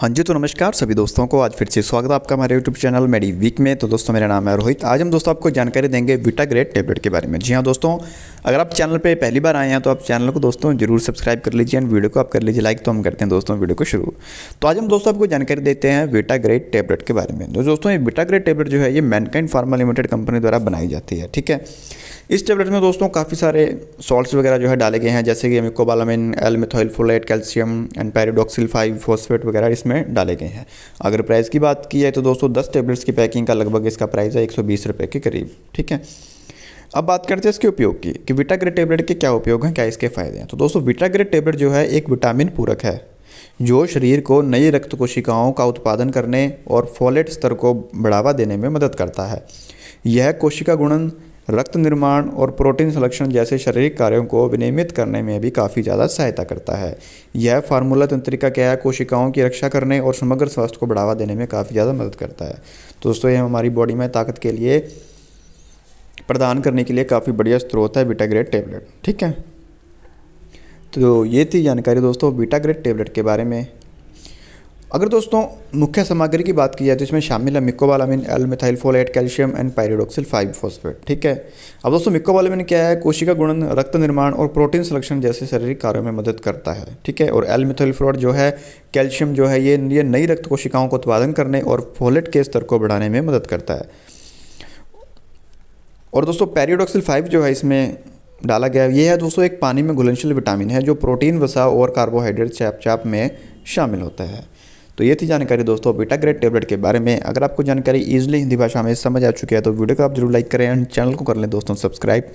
हाँ जी तो नमस्कार सभी दोस्तों को आज फिर से स्वागत है आपका हमारे यूट्यूब चैनल मेडी वीक में तो दोस्तों मेरा नाम है रोहित आज हम दोस्तों आपको जानकारी देंगे विटा ग्रेट टेबलेट के बारे में जी हाँ दोस्तों अगर आप चैनल पे पहली बार आए हैं तो आप चैनल को दोस्तों जरूर सब्सक्राइब कर लीजिए एंड वीडियो को आप कर लीजिए लाइक तो हम करते हैं दोस्तों वीडियो को शुरू तो आज हम दोस्तों आपको जानकारी देते हैं विटा ग्रेट टैबलेट के बारे में तो दोस्तों ये विटा ग्रेट टैबलेट जो है ये मैनकाइंड फार्मा लिमिटेड कंपनी द्वारा बनाई जाती है ठीक है इस टेबलेट में दोस्तों काफ़ी सारे सॉल्ट्स वगैरह जो है डाले गए हैं जैसे कि mecobalamin L folate calcium and pyridoxal five phosphate वगैरह टैबलेट्स में डाले गए हैं अगर प्राइस की बात की जाए तो दोस्तों दस टेबलेट्स की पैकिंग का लगभग इसका प्राइस है एक सौ के करीब ठीक है अब बात करते हैं इसके उपयोग की कि विटाग्रेड टेबलेट के क्या उपयोग हैं क्या इसके फ़ायदे हैं तो दोस्तों विटाग्रेड टेबलेट जो है एक विटामिन पूरक है जो शरीर को नई रक्त कोशिकाओं का उत्पादन करने और फॉलेट स्तर को बढ़ावा देने में मदद करता है यह कोशिका गुणन रक्त निर्माण और प्रोटीन संरक्षण जैसे शारीरिक कार्यों को विनियमित करने में भी काफ़ी ज़्यादा सहायता करता है यह फार्मूला तंत्रिका क्या है कोशिकाओं की रक्षा करने और समग्र स्वास्थ्य को बढ़ावा देने में काफ़ी ज़्यादा मदद करता है तो दोस्तों यह हमारी बॉडी में ताकत के लिए प्रदान करने के लिए काफ़ी बढ़िया स्रोत है बीटाग्रेड टेबलेट ठीक है तो ये थी जानकारी दोस्तों बीटाग्रेड टेबलेट के बारे में अगर दोस्तों मुख्य सामग्री की बात की जाए तो इसमें शामिल है mecobalamin L methyl folate calcium and pyridoxal five phosphate ठीक है अब दोस्तों मिकोबालामिन क्या है कोशिका गुणन रक्त निर्माण और प्रोटीन संरक्षण जैसे शारीरिक कार्यों में मदद करता है ठीक है और एल मिथाइल जो है कैल्शियम जो है ये ये नई रक्त कोशिकाओं को उत्पादन करने और फोलेट के स्तर को बढ़ाने में मदद करता है और दोस्तों पेरियोडॉक्सिल फाइव जो है इसमें डाला गया है ये है दोस्तों एक पानी में घुलनशील विटामिन है जो प्रोटीन वसा और कार्बोहाइड्रेट चैप चाप में शामिल होता है तो ये थी जानकारी दोस्तों बीटाग्रेड टेबलेट के बारे में अगर आपको जानकारी ईजिली हिंदी भाषा में समझ आ चुकी है तो वीडियो को आप जरूर लाइक करें एंड चैनल को कर लें दोस्तों सब्सक्राइब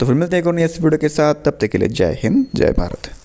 तो फिर मिलते हैं इस वीडियो के साथ तब तक के लिए जय हिंद जय भारत